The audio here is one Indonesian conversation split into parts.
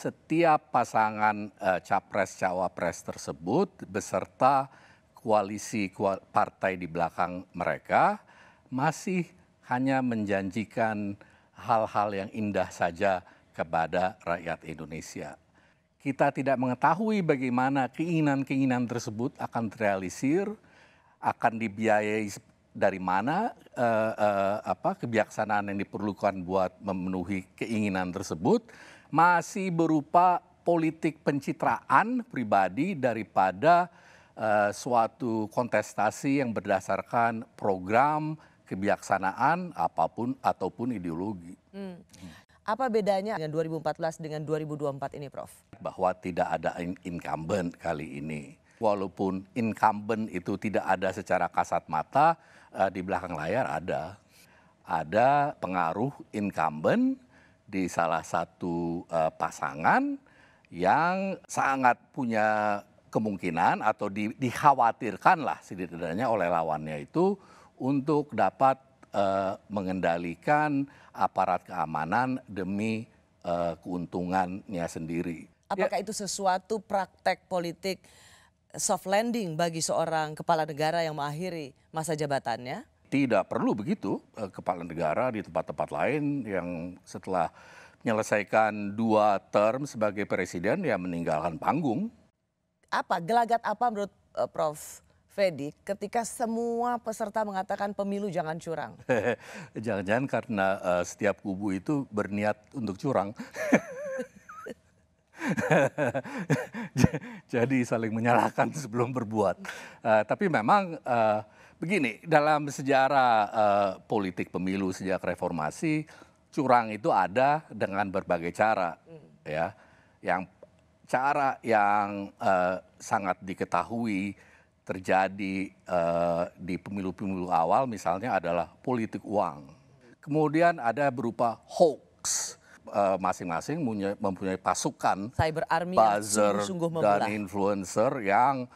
setiap pasangan uh, eh, capres-cawapres tersebut beserta koalisi partai di belakang mereka masih hanya menjanjikan hal-hal yang indah saja kepada rakyat Indonesia. Kita tidak mengetahui bagaimana keinginan-keinginan tersebut akan terrealisir, akan dibiayai dari mana uh, uh, apa kebijaksanaan yang diperlukan buat memenuhi keinginan tersebut masih berupa politik pencitraan pribadi daripada uh, suatu kontestasi yang berdasarkan program, kebijaksanaan apapun ataupun ideologi. Hmm. Apa bedanya dengan 2014 dengan 2024 ini, Prof? Bahwa tidak ada incumbent kali ini. Walaupun incumbent itu tidak ada secara kasat mata, eh, di belakang layar ada. Ada pengaruh incumbent di salah satu uh, pasangan yang sangat punya kemungkinan atau di, dikhawatirkan lah setidaknya oleh lawannya itu untuk dapat uh, mengendalikan aparat keamanan demi uh, keuntungannya sendiri. Apakah ya. itu sesuatu praktek politik soft landing bagi seorang kepala negara yang mengakhiri masa jabatannya? tidak perlu begitu eh, kepala negara di tempat-tempat lain yang setelah menyelesaikan dua term sebagai presiden ya meninggalkan panggung. Apa gelagat apa menurut uh, Prof Fedi ketika semua peserta mengatakan pemilu jangan curang? Jangan-jangan karena uh, setiap kubu itu berniat untuk curang. Jadi saling menyalahkan sebelum berbuat. Uh, tapi memang uh, begini, dalam sejarah uh, politik pemilu sejak reformasi, curang itu ada dengan berbagai cara, hmm. ya. Yang cara yang uh, sangat diketahui terjadi uh, di pemilu-pemilu awal misalnya adalah politik uang. Kemudian ada berupa hoax. Masing-masing uh, mempunyai, pasukan, cyber army buzzer, sungguh dan influencer yang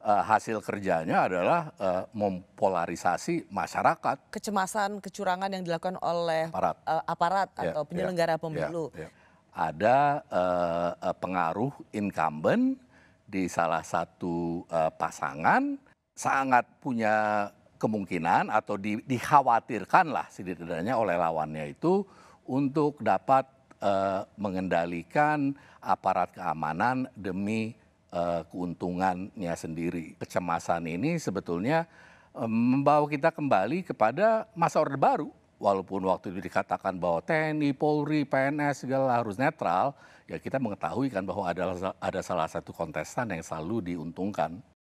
uh, hasil kerjanya adalah uh, mempolarisasi masyarakat. Kecemasan, kecurangan yang dilakukan oleh aparat, uh, aparat yeah, atau ya, penyelenggara yeah, pemilu. Yeah, yeah. Ada uh, pengaruh incumbent di salah satu uh, pasangan sangat punya kemungkinan atau di, dikhawatirkan lah setidaknya oleh lawannya itu untuk dapat uh, mengendalikan aparat keamanan demi Eh, keuntungannya sendiri. Kecemasan ini sebetulnya eh, membawa kita kembali kepada masa Orde Baru. Walaupun waktu itu dikatakan bahwa TNI, Polri, PNS segala harus netral, ya kita mengetahui kan bahwa ada ada salah satu kontestan yang selalu diuntungkan.